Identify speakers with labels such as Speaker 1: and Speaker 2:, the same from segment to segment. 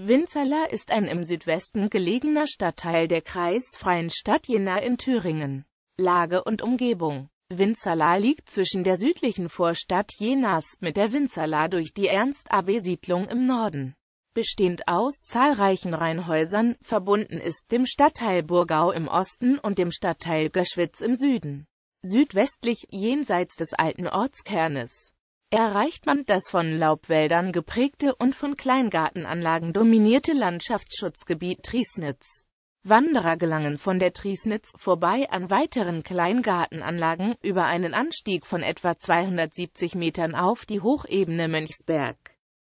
Speaker 1: Winzerla ist ein im Südwesten gelegener Stadtteil der kreisfreien Stadt Jena in Thüringen. Lage und Umgebung Winzerla liegt zwischen der südlichen Vorstadt Jenas mit der Winzerla durch die Ernst-Abe-Siedlung im Norden. Bestehend aus zahlreichen Reihenhäusern, verbunden ist dem Stadtteil Burgau im Osten und dem Stadtteil Göschwitz im Süden. Südwestlich, jenseits des alten Ortskernes erreicht man das von Laubwäldern geprägte und von Kleingartenanlagen dominierte Landschaftsschutzgebiet Triesnitz. Wanderer gelangen von der Triesnitz vorbei an weiteren Kleingartenanlagen über einen Anstieg von etwa 270 Metern auf die Hochebene Mönchsberg.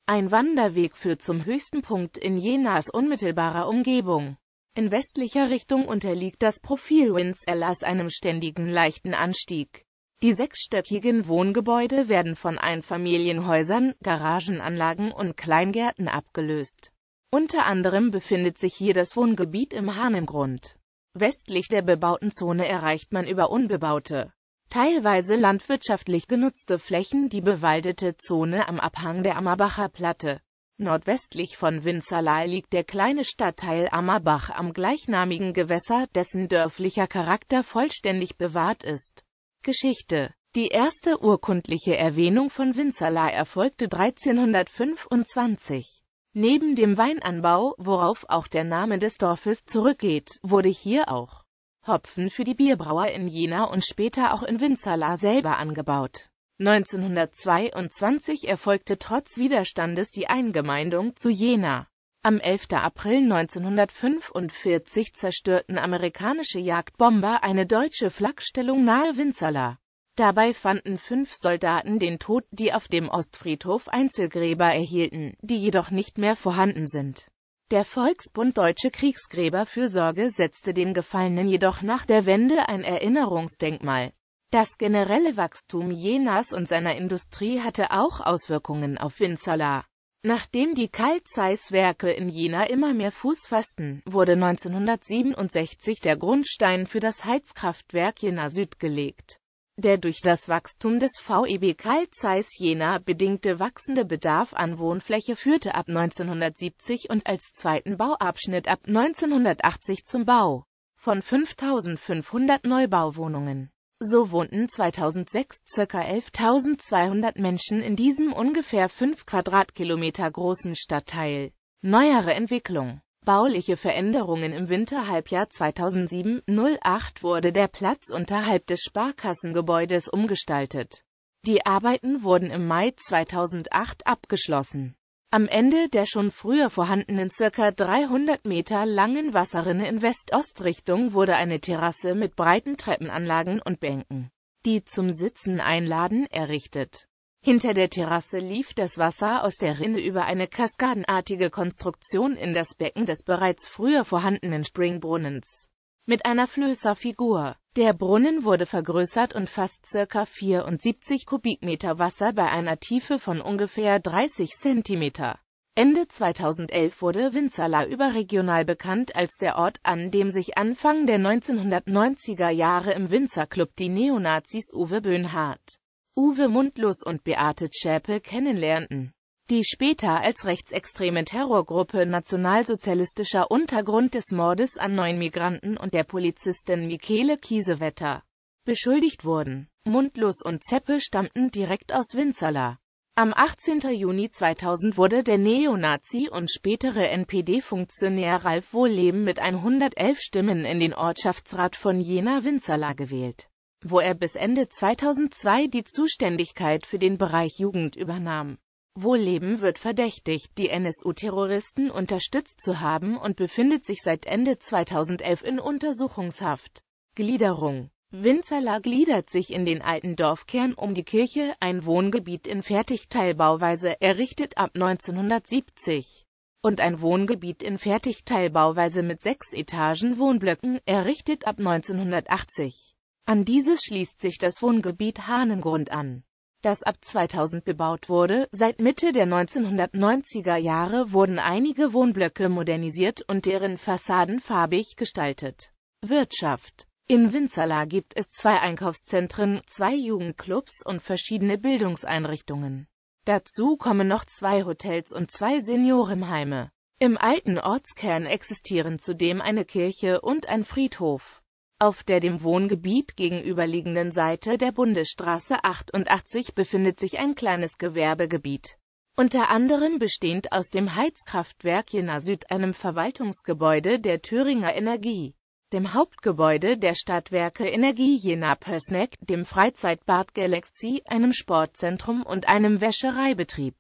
Speaker 1: Ein Wanderweg führt zum höchsten Punkt in Jenas unmittelbarer Umgebung. In westlicher Richtung unterliegt das Profil Winds Erlass einem ständigen leichten Anstieg. Die sechsstöckigen Wohngebäude werden von Einfamilienhäusern, Garagenanlagen und Kleingärten abgelöst. Unter anderem befindet sich hier das Wohngebiet im Hahnengrund. Westlich der bebauten Zone erreicht man über unbebaute, teilweise landwirtschaftlich genutzte Flächen die bewaldete Zone am Abhang der Ammerbacher Platte. Nordwestlich von Winzerlei liegt der kleine Stadtteil Ammerbach am gleichnamigen Gewässer, dessen dörflicher Charakter vollständig bewahrt ist. Geschichte Die erste urkundliche Erwähnung von Winzerla erfolgte 1325. Neben dem Weinanbau, worauf auch der Name des Dorfes zurückgeht, wurde hier auch Hopfen für die Bierbrauer in Jena und später auch in Winzerla selber angebaut. 1922 erfolgte trotz Widerstandes die Eingemeindung zu Jena. Am 11. April 1945 zerstörten amerikanische Jagdbomber eine deutsche Flakstellung nahe Winzerla. Dabei fanden fünf Soldaten den Tod, die auf dem Ostfriedhof Einzelgräber erhielten, die jedoch nicht mehr vorhanden sind. Der Volksbund Deutsche Kriegsgräberfürsorge setzte den Gefallenen jedoch nach der Wende ein Erinnerungsdenkmal. Das generelle Wachstum Jenas und seiner Industrie hatte auch Auswirkungen auf Winzerla. Nachdem die Karl Zeiss Werke in Jena immer mehr Fuß fassten, wurde 1967 der Grundstein für das Heizkraftwerk Jena Süd gelegt. Der durch das Wachstum des VEB Karl Zeiss Jena bedingte wachsende Bedarf an Wohnfläche führte ab 1970 und als zweiten Bauabschnitt ab 1980 zum Bau von 5500 Neubauwohnungen. So wohnten 2006 ca. 11.200 Menschen in diesem ungefähr 5 Quadratkilometer großen Stadtteil. Neuere Entwicklung Bauliche Veränderungen im Winterhalbjahr 2007-08 wurde der Platz unterhalb des Sparkassengebäudes umgestaltet. Die Arbeiten wurden im Mai 2008 abgeschlossen. Am Ende der schon früher vorhandenen circa 300 Meter langen Wasserrinne in West-Ost-Richtung wurde eine Terrasse mit breiten Treppenanlagen und Bänken, die zum Sitzen einladen, errichtet. Hinter der Terrasse lief das Wasser aus der Rinne über eine kaskadenartige Konstruktion in das Becken des bereits früher vorhandenen Springbrunnens mit einer Flößerfigur. Der Brunnen wurde vergrößert und fasst ca. 74 Kubikmeter Wasser bei einer Tiefe von ungefähr 30 Zentimeter. Ende 2011 wurde Winzerla überregional bekannt als der Ort, an dem sich Anfang der 1990er Jahre im Winzerclub die Neonazis Uwe Böhnhardt, Uwe Mundlos und Beate Zschäpe kennenlernten die später als rechtsextreme Terrorgruppe Nationalsozialistischer Untergrund des Mordes an neun Migranten und der Polizistin Michele Kiesewetter beschuldigt wurden. Mundlos und Zeppe stammten direkt aus Winzerla. Am 18. Juni 2000 wurde der Neonazi und spätere NPD-Funktionär Ralf Wohlleben mit 111 Stimmen in den Ortschaftsrat von Jena-Winzerla gewählt, wo er bis Ende 2002 die Zuständigkeit für den Bereich Jugend übernahm. Wohlleben wird verdächtigt, die NSU-Terroristen unterstützt zu haben und befindet sich seit Ende 2011 in Untersuchungshaft. Gliederung Winzerla gliedert sich in den alten Dorfkern um die Kirche, ein Wohngebiet in Fertigteilbauweise, errichtet ab 1970, und ein Wohngebiet in Fertigteilbauweise mit sechs Etagen Wohnblöcken, errichtet ab 1980. An dieses schließt sich das Wohngebiet Hahnengrund an das ab 2000 bebaut wurde. Seit Mitte der 1990er Jahre wurden einige Wohnblöcke modernisiert und deren Fassaden farbig gestaltet. Wirtschaft in Winzerla gibt es zwei Einkaufszentren, zwei Jugendclubs und verschiedene Bildungseinrichtungen. Dazu kommen noch zwei Hotels und zwei Seniorenheime. Im alten Ortskern existieren zudem eine Kirche und ein Friedhof. Auf der dem Wohngebiet gegenüberliegenden Seite der Bundesstraße 88 befindet sich ein kleines Gewerbegebiet. Unter anderem bestehend aus dem Heizkraftwerk Jena Süd, einem Verwaltungsgebäude der Thüringer Energie, dem Hauptgebäude der Stadtwerke Energie Jena Pößneck, dem Freizeitbad Galaxy, einem Sportzentrum und einem Wäschereibetrieb.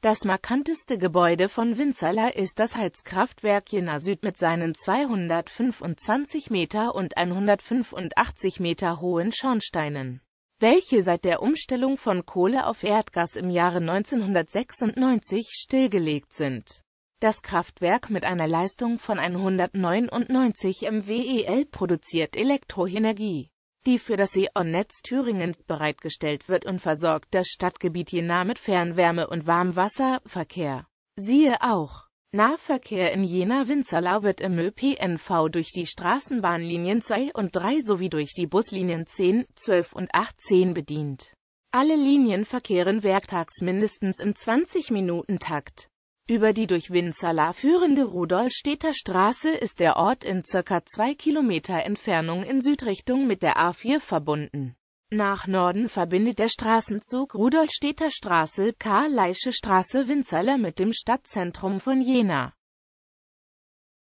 Speaker 1: Das markanteste Gebäude von Winzerla ist das Heizkraftwerk Jena Süd mit seinen 225 Meter und 185 Meter hohen Schornsteinen, welche seit der Umstellung von Kohle auf Erdgas im Jahre 1996 stillgelegt sind. Das Kraftwerk mit einer Leistung von 199 MWEL produziert Elektroenergie die für das E.ON-Netz Thüringens bereitgestellt wird und versorgt das Stadtgebiet Jena mit Fernwärme und Warmwasserverkehr. Siehe auch Nahverkehr in Jena-Winzerlau wird im ÖPNV durch die Straßenbahnlinien 2 und 3 sowie durch die Buslinien 10, 12 und 18 bedient. Alle Linien verkehren werktags mindestens im 20-Minuten-Takt. Über die durch Winzerla führende Rudolstädter Straße ist der Ort in ca. 2 Kilometer Entfernung in Südrichtung mit der A4 verbunden. Nach Norden verbindet der Straßenzug Rudolstädter Straße, Karl-Leische Straße Winzerla mit dem Stadtzentrum von Jena.